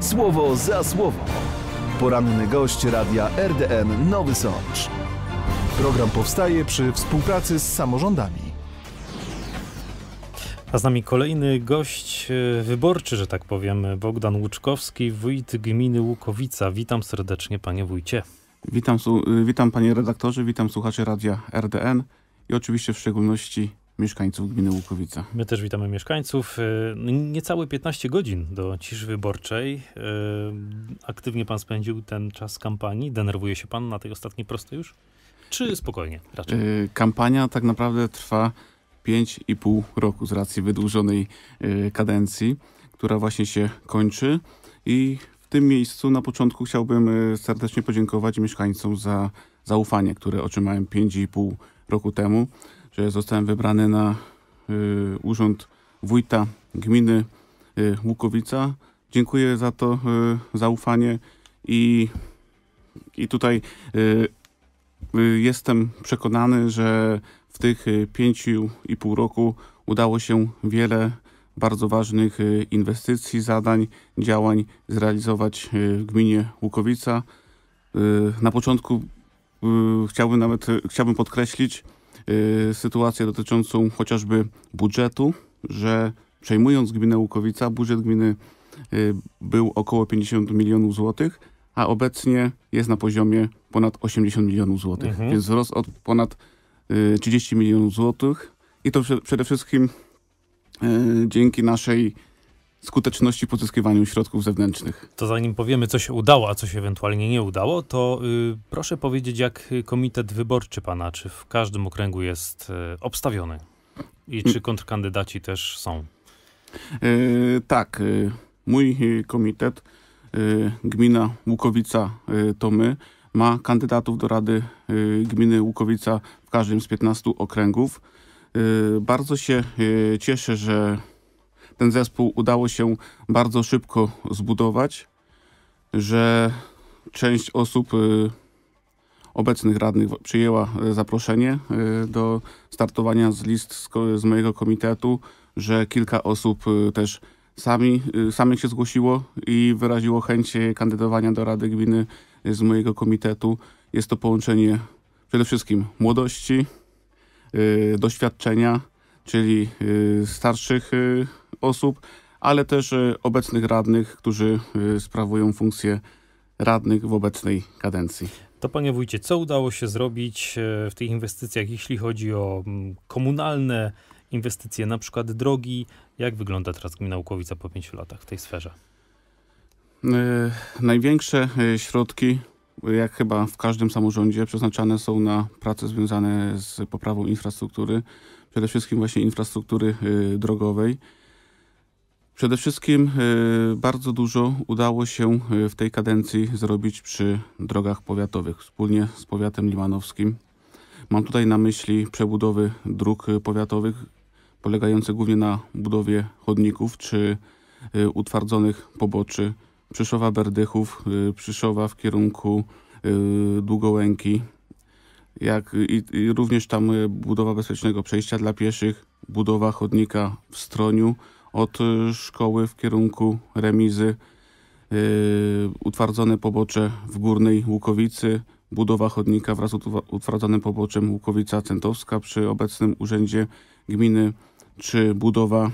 Słowo za słowo. Poranny gość radia RDN Nowy Sącz. Program powstaje przy współpracy z samorządami. A z nami kolejny gość e, wyborczy, że tak powiem, Bogdan Łuczkowski, wójt gminy Łukowica. Witam serdecznie, panie wójcie. Witam, witam panie redaktorze, witam słuchaczy radia RDN i oczywiście w szczególności mieszkańców gminy Łukowica. My też witamy mieszkańców. Y, no, niecałe 15 godzin do ciszy wyborczej. Y, aktywnie pan spędził ten czas kampanii. Denerwuje się pan na tej ostatniej prostej już? Czy spokojnie raczej? Y, kampania tak naprawdę trwa 5,5 roku z racji wydłużonej kadencji, która właśnie się kończy i w tym miejscu na początku chciałbym serdecznie podziękować mieszkańcom za zaufanie, które otrzymałem 5,5 roku temu że zostałem wybrany na y, urząd wójta gminy y, Łukowica. Dziękuję za to y, zaufanie i, i tutaj y, y, jestem przekonany, że w tych y, pięciu i pół roku udało się wiele bardzo ważnych inwestycji, zadań, działań zrealizować w gminie Łukowica. Na początku chciałbym nawet chciałbym podkreślić, Y, sytuację dotyczącą chociażby budżetu, że przejmując gminę Łukowica, budżet gminy y, był około 50 milionów złotych, a obecnie jest na poziomie ponad 80 milionów złotych, mhm. więc wzrost od ponad 30 y, milionów złotych i to przede wszystkim dzięki naszej skuteczności w pozyskiwaniu środków zewnętrznych. To zanim powiemy, co się udało, a co się ewentualnie nie udało, to y, proszę powiedzieć, jak y, komitet wyborczy pana, czy w każdym okręgu jest y, obstawiony? I czy mm. kontrkandydaci też są? Yy, tak. Mój komitet, gmina Łukowica to my, ma kandydatów do Rady Gminy Łukowica w każdym z 15 okręgów. Bardzo się cieszę, że ten zespół udało się bardzo szybko zbudować, że część osób y, obecnych radnych przyjęła y, zaproszenie y, do startowania z list z, z mojego komitetu, że kilka osób też sami, samych się zgłosiło i wyraziło chęć kandydowania do Rady Gminy z mojego komitetu. Jest to połączenie przede wszystkim młodości, doświadczenia, czyli starszych osób, ale też e, obecnych radnych, którzy e, sprawują funkcję radnych w obecnej kadencji. To panie wójcie, co udało się zrobić e, w tych inwestycjach, jeśli chodzi o komunalne inwestycje, na przykład drogi? Jak wygląda teraz gmina Łukowica po pięciu latach w tej sferze? największe środki, jak chyba w każdym samorządzie, przeznaczane są na prace związane z poprawą infrastruktury, przede wszystkim właśnie infrastruktury drogowej. Przede wszystkim e, bardzo dużo udało się e, w tej kadencji zrobić przy drogach powiatowych wspólnie z powiatem limanowskim. Mam tutaj na myśli przebudowy dróg e, powiatowych polegające głównie na budowie chodników czy utwardzonych poboczy Przyszowa Berdychów, Przyszowa w kierunku Długołęki, jak i, i również tam budowa bezpiecznego przejścia dla pieszych, budowa chodnika w Stroniu, od y, szkoły w kierunku remizy. Y, utwardzone pobocze w Górnej Łukowicy, budowa chodnika wraz z utwardzonym poboczem Łukowica Centowska przy obecnym urzędzie gminy, czy budowa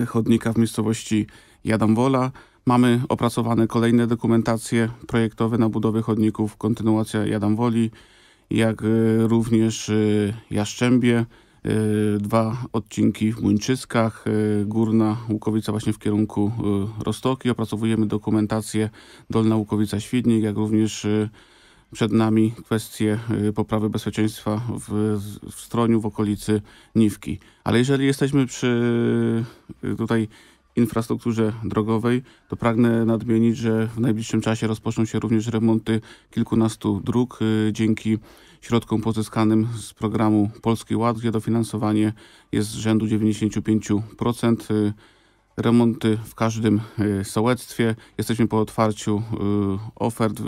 y, chodnika w miejscowości Jadamwola. Mamy opracowane kolejne dokumentacje projektowe na budowę chodników, kontynuacja Jadamwoli, jak również Jaszczębie, Y, dwa odcinki w Muńczyskach, y, Górna Łukowica właśnie w kierunku y, Rostoki. Opracowujemy dokumentację Dolna Łukowica-Świdnik, jak również przed nami kwestie poprawy bezpieczeństwa w, w Stroniu, w okolicy Niwki. Ale jeżeli jesteśmy przy tutaj infrastrukturze drogowej, to pragnę nadmienić, że w najbliższym czasie rozpoczną się również remonty kilkunastu dróg y, dzięki środkom pozyskanym z programu Polski Ład, gdzie dofinansowanie jest z rzędu 95%. Y, remonty w każdym y, sołectwie. Jesteśmy po otwarciu ofert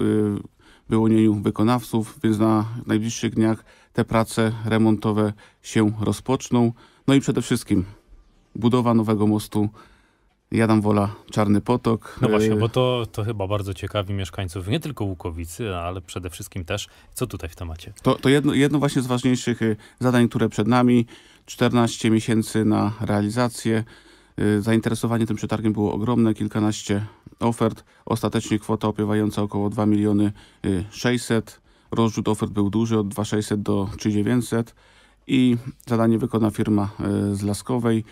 wyłonieniu wykonawców, więc na najbliższych dniach te prace remontowe się rozpoczną. No i przede wszystkim budowa nowego mostu Jadam Wola Czarny Potok. No właśnie, y, bo to, to chyba bardzo ciekawi mieszkańców nie tylko Łukowicy, ale przede wszystkim też, co tutaj w temacie? To, to jedno, jedno właśnie z ważniejszych y, zadań, które przed nami. 14 miesięcy na realizację. Y, zainteresowanie tym przetargiem było ogromne, kilkanaście ofert. Ostatecznie kwota opiewająca około 2 miliony 600. Rozrzut ofert był duży, od 2600 do 3900 i zadanie wykona firma z Laskowej.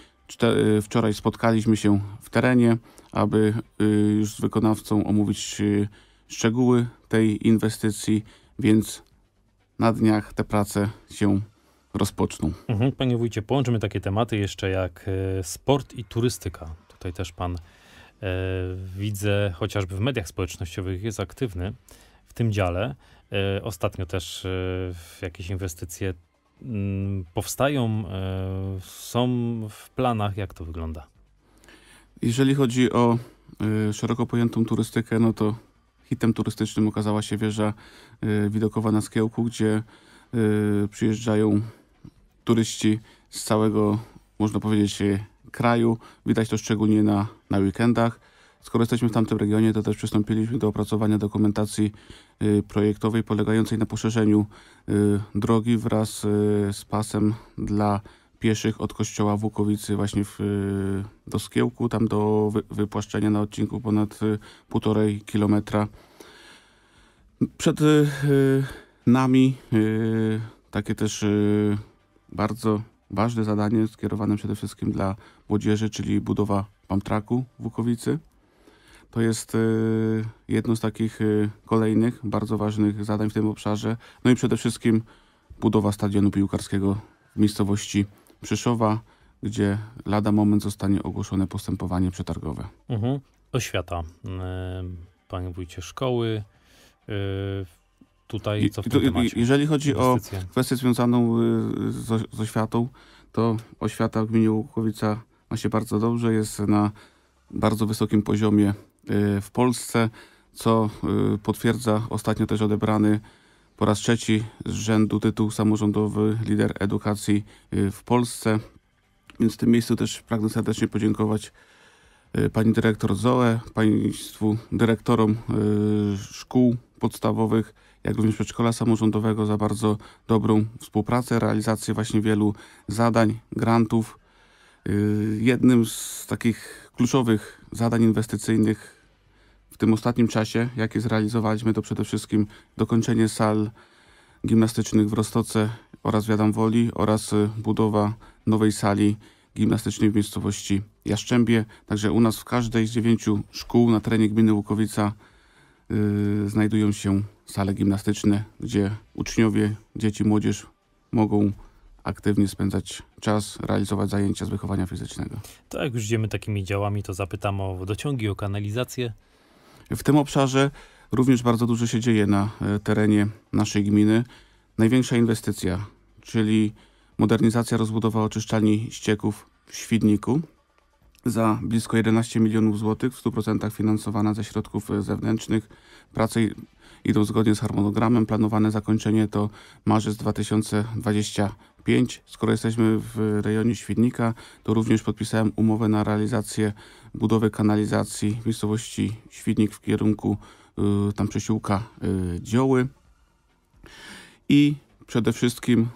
Y, wczoraj spotkaliśmy się w terenie, aby y, już z wykonawcą omówić y, szczegóły tej inwestycji, więc na dniach te prace się rozpoczną. Mhm. panie wójcie, połączymy takie tematy jeszcze jak sport i turystyka. Tutaj też pan widzę, chociażby w mediach społecznościowych jest aktywny w tym dziale. ostatnio też w jakieś inwestycje Mm, powstają, e, są w planach? Jak to wygląda? Jeżeli chodzi o e, szeroko pojętą turystykę, no to hitem turystycznym okazała się wieża e, widokowa na Skiełku, gdzie przyjeżdżają turyści z całego, można powiedzieć, kraju. Widać to szczególnie na, na weekendach. Skoro jesteśmy w tamtym regionie, to też przystąpiliśmy do opracowania dokumentacji y, projektowej polegającej na poszerzeniu y, drogi wraz y, z pasem dla pieszych od kościoła Wukowicy właśnie w, do Skiełku, tam do wypłaszczenia na odcinku ponad półtorej kilometra. Przed nami takie też bardzo ważne zadanie skierowane przede wszystkim dla młodzieży, czyli budowa pamtraku w to jest y, jedno z takich y, kolejnych bardzo ważnych zadań w tym obszarze. No i przede wszystkim budowa stadionu piłkarskiego w miejscowości Przyszowa, gdzie lada moment zostanie ogłoszone postępowanie przetargowe. Mhm. Oświata. Y, panie wójcie szkoły. Tutaj co w tym temacie? Jeżeli chodzi Inwestycje. o kwestię związaną z, z oświatą, to oświata w gminie Łukowica ma się bardzo dobrze, jest na bardzo wysokim poziomie Y, w Polsce, co y, potwierdza ostatnio też odebrany po raz trzeci z rzędu tytuł samorządowy lider edukacji y, w Polsce. Więc w tym miejscu też pragnę serdecznie podziękować pani dyrektor Zoe, państwu dyrektorom szkół podstawowych, jak również przedszkola samorządowego za bardzo dobrą współpracę, realizację właśnie wielu zadań, grantów. Jednym z takich kluczowych zadań inwestycyjnych w tym ostatnim czasie, jakie zrealizowaliśmy, to przede wszystkim dokończenie sal gimnastycznych w Rostoce oraz w Jadamwoli oraz y, budowa nowej sali gimnastycznej w miejscowości Jaszczębie. Także u nas w każdej z dziewięciu szkół na terenie gminy Łukowica yy, znajdują się sale gimnastyczne, gdzie uczniowie, dzieci, młodzież mogą aktywnie spędzać czas, realizować zajęcia z wychowania fizycznego. To jak już idziemy takimi działami, to zapytam o wodociągi, o kanalizację. W tym obszarze również bardzo dużo się dzieje na e, terenie naszej gminy. Największa inwestycja, czyli modernizacja, rozbudowa oczyszczalni ścieków w Świdniku za blisko 11 milionów złotych, w 100% finansowana ze środków e, zewnętrznych. Prace idą zgodnie z harmonogramem. Planowane zakończenie to marzec 2025. Skoro jesteśmy w rejonie Świdnika, to również podpisałem umowę na realizację budowy kanalizacji w miejscowości Świdnik w kierunku y, tam przesiłka y, Dzioły. I przede wszystkim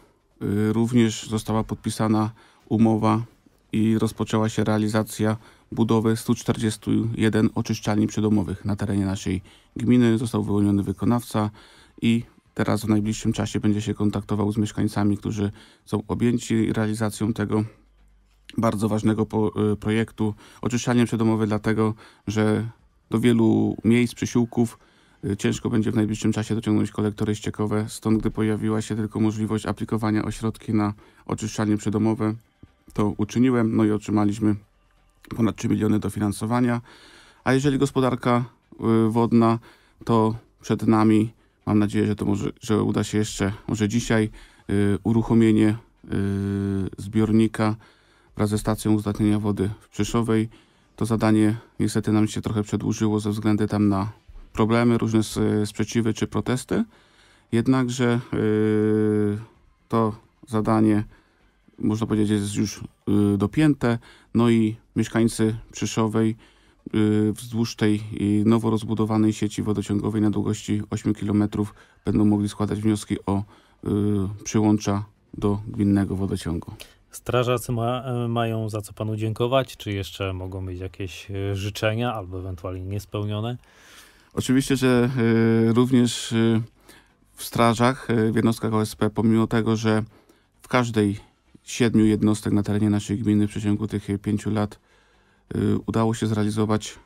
y, również została podpisana umowa i rozpoczęła się realizacja budowę 141 oczyszczalni przydomowych na terenie naszej gminy. Został wyłoniony wykonawca i teraz w najbliższym czasie będzie się kontaktował z mieszkańcami, którzy są objęci realizacją tego bardzo ważnego y, projektu. Oczyszczalnie przydomowe dlatego, że do wielu miejsc, przysiłków y, ciężko będzie w najbliższym czasie dociągnąć kolektory ściekowe, stąd gdy pojawiła się tylko możliwość aplikowania ośrodki na oczyszczalnie przydomowe, to uczyniłem, no i otrzymaliśmy ponad 3 miliony dofinansowania. A jeżeli gospodarka y, wodna, to przed nami, mam nadzieję, że to może, że uda się jeszcze, może dzisiaj, y, uruchomienie y, zbiornika wraz ze stacją uzdatniania wody w Czyszowej. To zadanie niestety nam się trochę przedłużyło ze względu tam na problemy, różne sprzeciwy czy protesty. Jednakże y, to zadanie, można powiedzieć, jest już Y, dopięte. No i mieszkańcy Przyszowej y, wzdłuż tej y, nowo rozbudowanej sieci wodociągowej na długości 8 km będą mogli składać wnioski o przyłącza do gminnego wodociągu. Strażacy ma, mają za co panu dziękować? Czy jeszcze mogą mieć jakieś życzenia albo ewentualnie niespełnione? Oczywiście, że również w strażach, w jednostkach OSP, pomimo tego, że w każdej siedmiu jednostek na terenie naszej gminy w przeciągu tych e, pięciu lat e, udało się zrealizować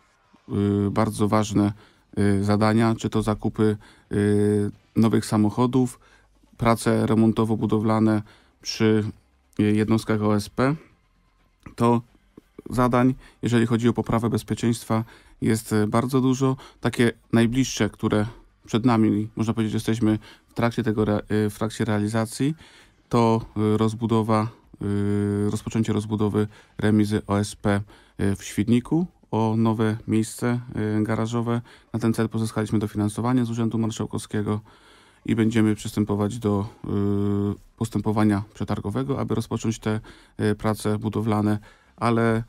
e, bardzo ważne zadania, czy to zakupy nowych samochodów, prace remontowo-budowlane przy jednostkach OSP, to zadań, jeżeli chodzi o poprawę bezpieczeństwa, jest bardzo dużo. Takie najbliższe, które przed nami, można powiedzieć, jesteśmy w trakcie, tego, w trakcie realizacji, to y, rozbudowa, y, rozpoczęcie rozbudowy remizy OSP y, w Świdniku o nowe miejsce garażowe. Na ten cel pozyskaliśmy dofinansowanie z Urzędu Marszałkowskiego i będziemy przystępować do postępowania przetargowego, aby rozpocząć te prace budowlane, ale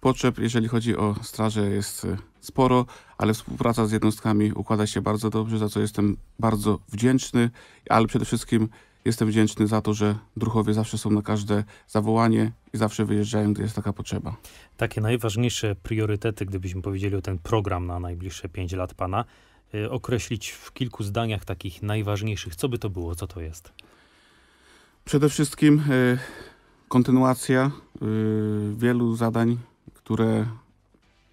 potrzeb, jeżeli chodzi o straże, jest sporo, ale współpraca z jednostkami układa się bardzo dobrze, za co jestem bardzo wdzięczny, ale przede wszystkim Jestem wdzięczny za to, że druchowie zawsze są na każde zawołanie i zawsze wyjeżdżają, gdy jest taka potrzeba. Takie najważniejsze priorytety, gdybyśmy powiedzieli o ten program na najbliższe 5 lat pana, y, określić w kilku zdaniach takich najważniejszych. Co by to było, co to jest? Przede wszystkim y, kontynuacja y, wielu zadań, które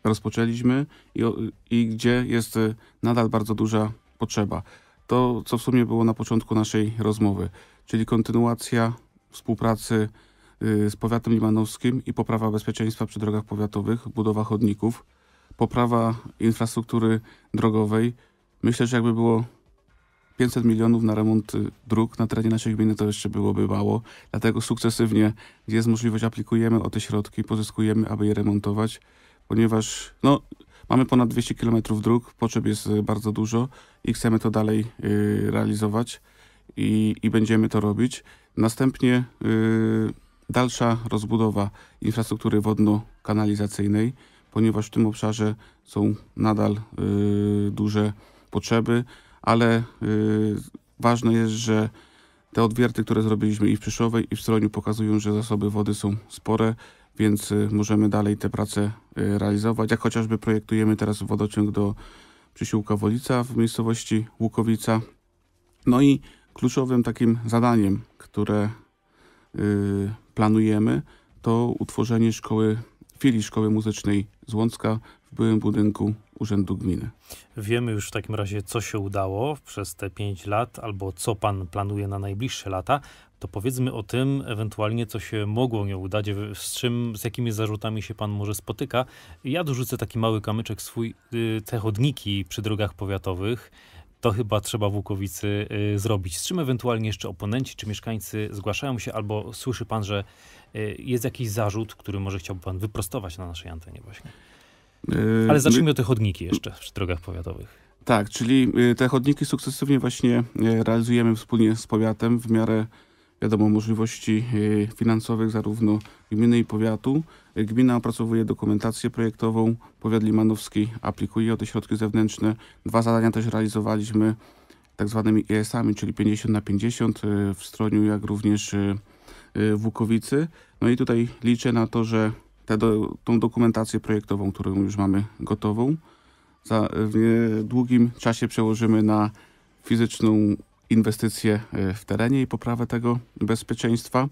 rozpoczęliśmy i, i gdzie jest y, nadal bardzo duża potrzeba to, co w sumie było na początku naszej rozmowy, czyli kontynuacja współpracy y, z powiatem limanowskim i poprawa bezpieczeństwa przy drogach powiatowych, budowa chodników, poprawa infrastruktury drogowej. Myślę, że jakby było 500 milionów na remont y, dróg na terenie naszej gminy to jeszcze byłoby mało, dlatego sukcesywnie, gdzie jest możliwość, aplikujemy o te środki, pozyskujemy, aby je remontować, ponieważ no, Mamy ponad 200 km dróg, potrzeb jest e, bardzo dużo i chcemy to dalej e, realizować i, i będziemy to robić. Następnie e, dalsza rozbudowa infrastruktury wodno-kanalizacyjnej, ponieważ w tym obszarze są nadal duże potrzeby, ale ważne jest, że te odwierty, które zrobiliśmy i w Przyszowej, i w Stroniu pokazują, że zasoby wody są spore więc y, możemy dalej te prace y, realizować, jak chociażby projektujemy teraz wodociąg do Przysiłka Wolica w miejscowości Łukowica. No i kluczowym takim zadaniem, które y, planujemy, to utworzenie szkoły, filii szkoły muzycznej z Łącka w byłym budynku Urzędu Gminy. Wiemy już w takim razie, co się udało przez te 5 lat, albo co pan planuje na najbliższe lata to powiedzmy o tym ewentualnie, co się mogło nie udać, z czym, z jakimi zarzutami się pan może spotyka. Ja dorzucę taki mały kamyczek swój, y, te chodniki przy drogach powiatowych, to chyba trzeba Łukowicy y, zrobić. Z czym ewentualnie jeszcze oponenci czy mieszkańcy zgłaszają się, albo słyszy pan, że y, jest jakiś zarzut, który może chciałby pan wyprostować na naszej antenie właśnie. Ale zacznijmy od te chodniki jeszcze przy drogach powiatowych. Tak, czyli te chodniki sukcesywnie właśnie realizujemy wspólnie z powiatem w miarę wiadomo, możliwości e, finansowych zarówno gminy i powiatu. Gmina opracowuje dokumentację projektową, powiat limanowski aplikuje o te środki zewnętrzne. Dwa zadania też realizowaliśmy tak zwanymi ES-ami, czyli 50 na 50 e, w Stroniu, jak również e, w Łukowicy. No i tutaj liczę na to, że tę do, dokumentację projektową, którą już mamy gotową, za, w długim czasie przełożymy na fizyczną inwestycje e, w terenie i poprawę tego bezpieczeństwa.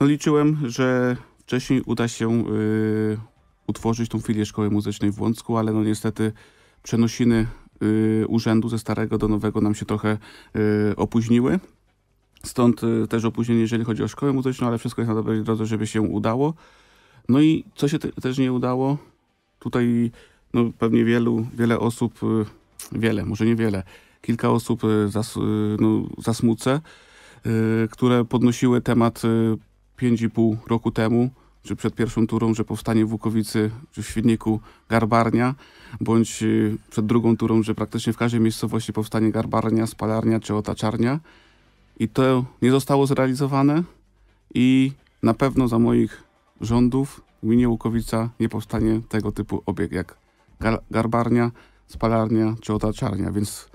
No liczyłem, że wcześniej uda się y, utworzyć tą filię szkoły muzycznej w Łącku, ale no niestety przenosiny y, urzędu ze starego do nowego nam się trochę y, opóźniły. Stąd też opóźnienie, jeżeli chodzi o szkołę muzyczną, ale wszystko jest na dobrej drodze, żeby się udało. No i co się te, też nie udało, tutaj no, pewnie wielu, wiele osób, wiele, może niewiele, kilka osób y, zas, y, no, zasmucę, y, które podnosiły temat 5,5 roku temu, czy przed pierwszą turą, że powstanie w Łukowicy czy w Świdniku garbarnia, bądź przed drugą turą, że praktycznie w każdej miejscowości powstanie garbarnia, spalarnia czy otaczarnia. I to nie zostało zrealizowane i na pewno za moich rządów w gminie Łukowica nie powstanie tego typu obiekt jak garbarnia, spalarnia czy otaczarnia, więc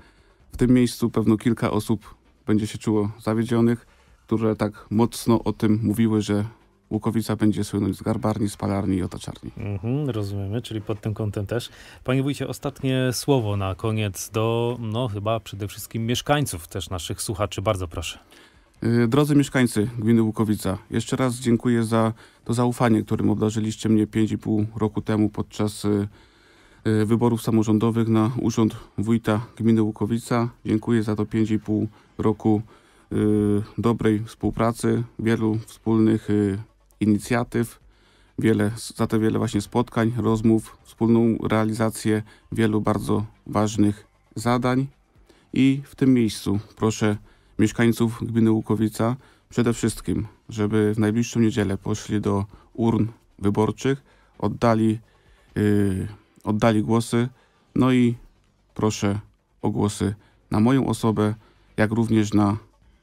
w tym miejscu pewno kilka osób będzie się czuło zawiedzionych, które tak mocno o tym mówiły, że Łukowica będzie słynąć z garbarni, spalarni i otaczarni. Mhm, rozumiemy, czyli pod tym kątem też. Panie wójcie, ostatnie słowo na koniec do, no chyba przede wszystkim mieszkańców, też naszych słuchaczy. Bardzo proszę. Y, drodzy mieszkańcy gminy Łukowica, jeszcze raz dziękuję za to zaufanie, którym obdarzyliście mnie 5,5 roku temu podczas y, Y, wyborów samorządowych na urząd wójta gminy Łukowica. Dziękuję za to 5,5 roku y, dobrej współpracy, wielu wspólnych y, inicjatyw, wiele, za to wiele właśnie spotkań, rozmów, wspólną realizację wielu bardzo ważnych zadań. I w tym miejscu proszę mieszkańców gminy Łukowica przede wszystkim, żeby w najbliższą niedzielę poszli do urn wyborczych, oddali yy, oddali głosy. No i proszę o głosy na moją osobę, jak również na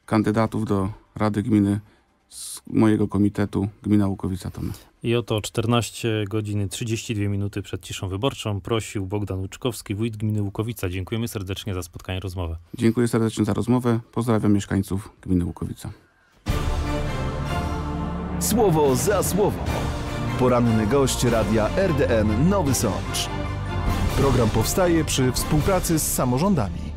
kandydatów do Rady Gminy z mojego komitetu Gmina Łukowica Tomy. I oto 14 godziny 32 minuty przed ciszą wyborczą prosił Bogdan Łuczkowski, wójt gminy Łukowica. Dziękujemy serdecznie za spotkanie rozmowę. Dziękuję serdecznie za rozmowę. Pozdrawiam mieszkańców gminy Łukowica. Słowo za słowo. Poranny gość radia RDN Nowy Sącz. Program powstaje przy współpracy z samorządami.